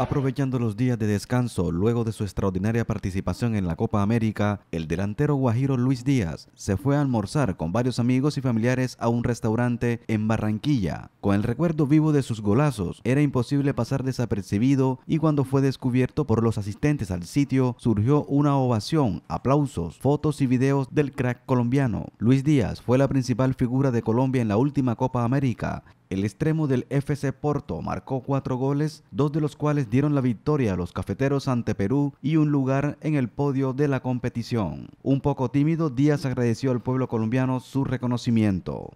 Aprovechando los días de descanso luego de su extraordinaria participación en la Copa América, el delantero guajiro Luis Díaz se fue a almorzar con varios amigos y familiares a un restaurante en Barranquilla. Con el recuerdo vivo de sus golazos, era imposible pasar desapercibido y cuando fue descubierto por los asistentes al sitio, surgió una ovación, aplausos, fotos y videos del crack colombiano. Luis Díaz fue la principal figura de Colombia en la última Copa América el extremo del FC Porto marcó cuatro goles, dos de los cuales dieron la victoria a los cafeteros ante Perú y un lugar en el podio de la competición. Un poco tímido, Díaz agradeció al pueblo colombiano su reconocimiento.